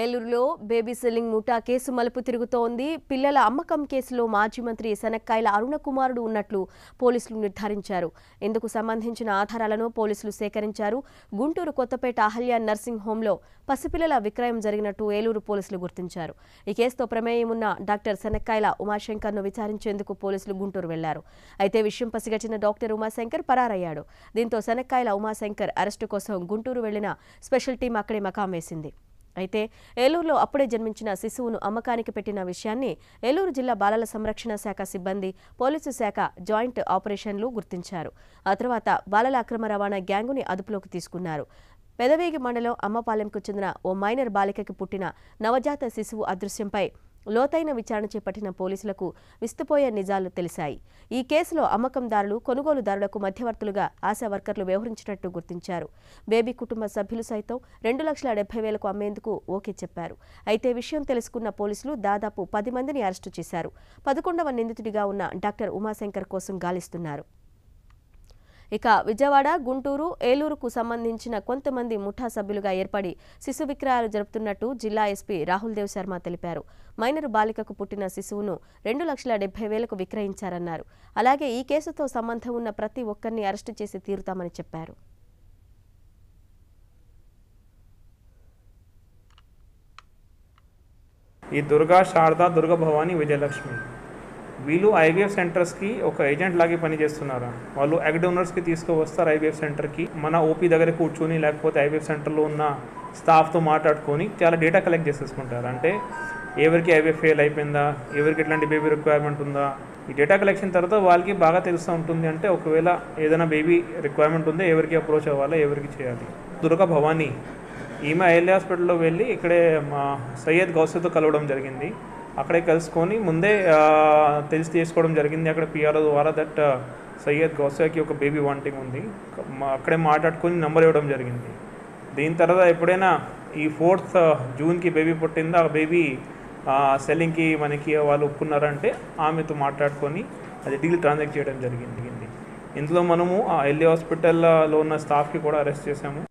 ఏలూరులో baby selling ముఠా case మలుపు తిరుగుతోంది పిల్లల అమ్మకం కేసులో మాజీ మంత్రి శనక్కాయల అరుణకుమారుడు ఉన్నట్లు పోలీసులు నిర్ధారించారు ఇందుకు సంబంధించిన ఆధారాలను పోలీసులు సేకరించారు గుంటూరు కొత్తపేట అహల్య నర్సింగ్ హోంలో పసిపిల్లల విక్రయం జరిగినట్టు ఏలూరు పోలీసులు గుర్తించారు ఈ కేసుతో ప్రమేయం ఉన్న డాక్టర్ శనక్కాయల ఉమాశంకర్ను విచారించేందుకు పోలీసులు గుంటూరు వెళ్లారు అయితే విషయం పసిగట్టిన డాక్టర్ ఉమాశంకర్ పరారయ్యాడు దీంతో శనక్కాయల ఉమాశంకర్ అరెస్టు కోసం గుంటూరు వెళ్లిన స్పెషల్ టీం అక్కడే మకాం వేసింది అయితే ఏలూరులో అప్పుడే జన్మించిన శిశువును అమ్మకానికి పెట్టిన విషయాన్ని ఏలూరు జిల్లా బాలల సంరక్షణ శాఖ సిబ్బంది పోలీసు శాఖ జాయింట్ ఆపరేషన్లు గుర్తించారు ఆ తర్వాత బాలల అక్రమ రవాణా గ్యాంగుని అదుపులోకి తీసుకున్నారు పెదవేగి మండలం అమ్మపాలెంకు చెందిన ఓ మైనర్ బాలికకి పుట్టిన నవజాత శిశువు అదృశ్యంపై లోతైన విచారణ చేపట్టిన పోలీసులకు విస్తుపోయే నిజాలు తెలిశాయి ఈ కేసులో అమ్మకందారులు కొనుగోలుదారులకు మధ్యవర్తులుగా ఆశా వర్కర్లు వ్యవహరించినట్టు గుర్తించారు బేబీ కుటుంబ సభ్యులు సైతం రెండు లక్షల డెబ్బై వేలకు అమ్మేందుకు ఓకే చెప్పారు అయితే విషయం తెలుసుకున్న పోలీసులు దాదాపు పది మందిని అరెస్టు చేశారు పదకొండవ నిందితుడిగా ఉన్న డాక్టర్ ఉమాశంకర్ కోసం గాలిస్తున్నారు ఇక విజయవాడ గుంటూరు ఏలూరుకు సంబంధించిన కొంతమంది ముఠా సభ్యులుగా ఏర్పడి శిశు విక్రయాలు జరుపుతున్నట్టు జిల్లా ఎస్పీ రాహుల్ దేవ్ శర్మ తెలిపారు మైనర్ బాలికకు పుట్టిన శిశువును రెండు లక్షల డెబ్బై వేలకు విక్రయించారన్నారు అలాగే ఈ కేసుతో సంబంధం ఉన్న ప్రతి ఒక్కరిని అరెస్టు చేసి తీరుతామని చెప్పారు ఈ దుర్గా శారదా దుర్గ భవాని విజయలక్ష్మి వీళ్ళు ఐవీఎఫ్ సెంటర్స్కి ఒక ఏజెంట్ లాగే చేస్తున్నారా వాళ్ళు ఎగ్ డోనర్స్కి తీసుకువస్తారు ఐవీఎఫ్ సెంటర్కి మన ఓపీ దగ్గర కూర్చొని లేకపోతే ఐవీఎఫ్ సెంటర్లో ఉన్న స్టాఫ్తో మాట్లాడుకొని చాలా డేటా కలెక్ట్ చేసేసుకుంటారు అంటే ఎవరికి ఐవీఎఫ్ ఫెయిల్ అయిపోయిందా ఎవరికి ఎట్లాంటి బేబీ రిక్వైర్మెంట్ ఉందా ఈ డేటా కలెక్షన్ తర్వాత వాళ్ళకి బాగా తెలుస్తూ ఉంటుంది అంటే ఒకవేళ ఏదైనా బేబీ రిక్వైర్మెంట్ ఉందో ఎవరికి అప్రోచ్ అవ్వాలా ఎవరికి చేయాలి దుర్గా భవానీ ఈమె ఐఎల్ఏ హాస్పిటల్లో వెళ్ళి ఇక్కడే మా సయ్యద్ గౌసతో కలవడం జరిగింది అక్కడే కలుసుకొని ముందే తెలిసి చేసుకోవడం జరిగింది అక్కడ పిఆర్ఓ ద్వారా దట్ సయ్యద్ గౌసాకి ఒక బేబీ వాంటింగ్ ఉంది అక్కడే మాట్లాడుకొని నెంబర్ ఇవ్వడం జరిగింది దీని తర్వాత ఎప్పుడైనా ఈ ఫోర్త్ జూన్కి బేబీ పుట్టిందో ఆ బేబీ సెల్లింగ్కి మనకి వాళ్ళు ఒప్పుకున్నారంటే ఆమెతో మాట్లాడుకొని అది డీల్ ట్రాన్సాక్ట్ చేయడం జరిగింది ఇందులో మనము ఆ ఎల్ఏ హాస్పిటల్లో ఉన్న స్టాఫ్కి కూడా అరెస్ట్ చేసాము